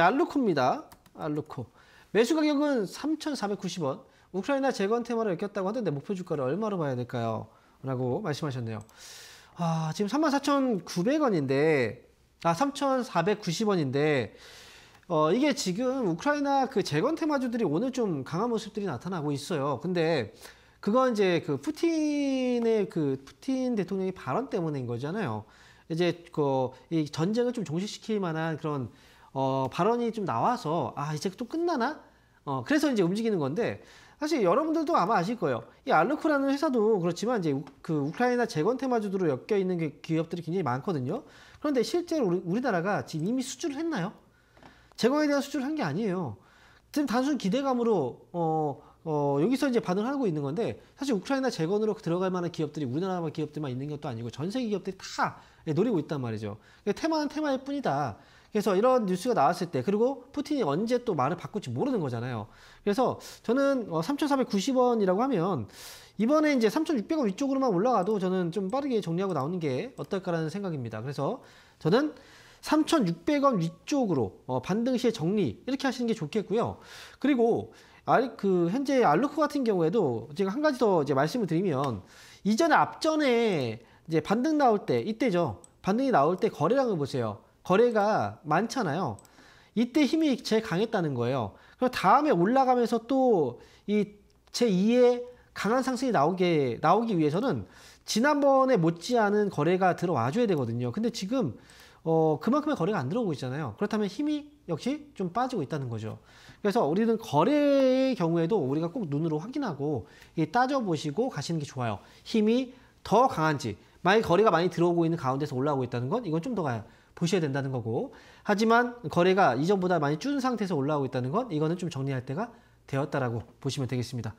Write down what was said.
네, 알루코입니다. 알루코. 매수 가격은 3,490원. 우크라이나 재건 테마를 엮였다고 하던데 목표 주가를 얼마로 봐야 될까요? 라고 말씀하셨네요. 아, 지금 34,900원인데 아, 3,490원인데 어, 이게 지금 우크라이나 그 재건 테마주들이 오늘 좀 강한 모습들이 나타나고 있어요. 근데 그건 이제 그 푸틴의 그 푸틴 대통령의 발언 때문인 거잖아요. 이제 그이 전쟁을 좀 종식시킬 만한 그런 어, 발언이 좀 나와서 아 이제 또 끝나나? 어, 그래서 이제 움직이는 건데 사실 여러분들도 아마 아실 거예요. 이 알루크라는 회사도 그렇지만 이제 우, 그 우크라이나 재건 테마주들로 엮여 있는 기업들이 굉장히 많거든요. 그런데 실제로 우리, 우리나라가 지금 이미 수주를 했나요? 재건에 대한 수주를 한 게 아니에요. 지금 단순 기대감으로 어, 어, 여기서 이제 반응을 하고 있는 건데 사실 우크라이나 재건으로 들어갈 만한 기업들이 우리나라 만 기업들만 있는 것도 아니고 전 세계 기업들이 다 노리고 있단 말이죠. 그러니까 테마는 테마일 뿐이다. 그래서 이런 뉴스가 나왔을 때 그리고 푸틴이 언제 또 말을 바꿀지 모르는 거잖아요. 그래서 저는 어, 3,490원이라고 하면 이번에 이제 3,600원 위쪽으로만 올라가도 저는 좀 빠르게 정리하고 나오는 게 어떨까라는 생각입니다. 그래서 저는 3,600원 위쪽으로 어, 반등 시에 정리 이렇게 하시는 게 좋겠고요. 그리고 그 현재 알루코 같은 경우에도 제가 한 가지 더 이제 말씀을 드리면 이전에 앞전에 이제 반등 나올 때 이때죠. 반등이 나올 때 거래량을 보세요. 거래가 많잖아요. 이때 힘이 제일 강했다는 거예요. 그럼 다음에 올라가면서 또 이 제2의 강한 상승이 나오게 나오기 위해서는 지난번에 못지않은 거래가 들어와 줘야 되거든요. 근데 지금 어 그만큼의 거래가 안 들어오고 있잖아요. 그렇다면 힘이 역시 좀 빠지고 있다는 거죠. 그래서 우리는 거래의 경우에도 우리가 꼭 눈으로 확인하고 따져보시고 가시는 게 좋아요. 힘이 더 강한지 만약 거래가 많이 들어오고 있는 가운데서 올라오고 있다는 건 이건 좀 더 보셔야 된다는 거고 하지만 거래가 이전보다 많이 준 상태에서 올라오고 있다는 건 이거는 좀 정리할 때가 되었다라고 보시면 되겠습니다.